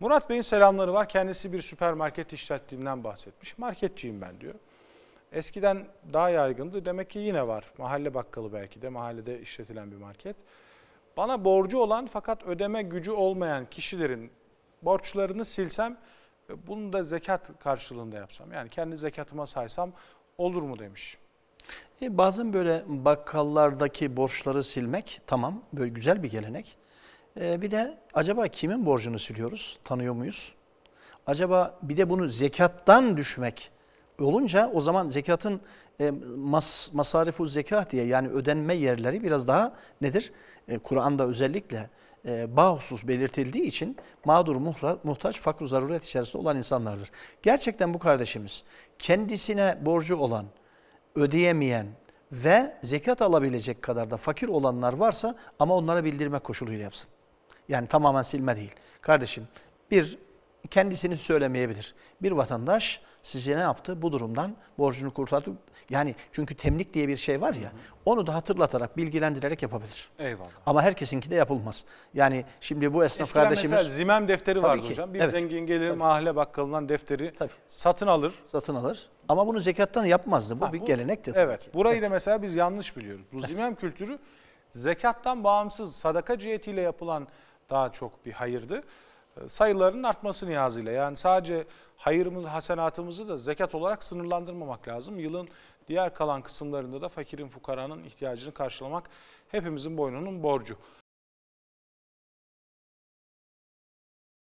Murat Bey'in selamları var. Kendisi bir süpermarket işlettiğinden bahsetmiş. Marketçiyim ben diyor. Eskiden daha yaygındı. Demek ki yine var. Mahalle bakkalı belki de mahallede işletilen bir market. Bana borcu olan fakat ödeme gücü olmayan kişilerin borçlarını silsem bunu da zekat karşılığında yapsam. Yani kendi zekatıma saysam olur mu demiş. E bazen böyle bakkallardaki borçları silmek tamam böyle güzel bir gelenek. Ee, bir de acaba kimin borcunu siliyoruz? Tanıyor muyuz? Acaba bir de bunu zekattan düşmek olunca o zaman zekatın e, mas, masarifu zekah diye yani ödenme yerleri biraz daha nedir? E, Kur'an'da özellikle e, bahusus belirtildiği için mağdur muhra, muhtaç fakru zaruret içerisinde olan insanlardır. Gerçekten bu kardeşimiz kendisine borcu olan, ödeyemeyen ve zekat alabilecek kadar da fakir olanlar varsa ama onlara bildirme koşuluyla yapsın. Yani tamamen silme değil. Kardeşim bir kendisini söylemeyebilir. Bir vatandaş size ne yaptı? Bu durumdan borcunu kurtardı. Yani çünkü temlik diye bir şey var ya. Hı hı. Onu da hatırlatarak, bilgilendirerek yapabilir. Eyvallah. Ama herkesinki de yapılmaz. Yani şimdi bu esnaf Eskiden kardeşimiz... mesela zimem defteri vardı ki. hocam. Bir evet. zengin gelir Tabii. mahalle bakkalından defteri Tabii. satın alır. Satın alır. Ama bunu zekattan yapmazdı. Bu ha, bir bu, gelenekti. Evet. Ki. Burayı evet. da mesela biz yanlış biliyoruz. Bu evet. kültürü zekattan bağımsız sadaka cihetiyle yapılan daha çok bir hayırdı. Ee, sayılarının artması niyazıyla yani sadece hayırımızı, hasenatımızı da zekat olarak sınırlandırmamak lazım. Yılın diğer kalan kısımlarında da fakirin, fukaranın ihtiyacını karşılamak hepimizin boynunun borcu.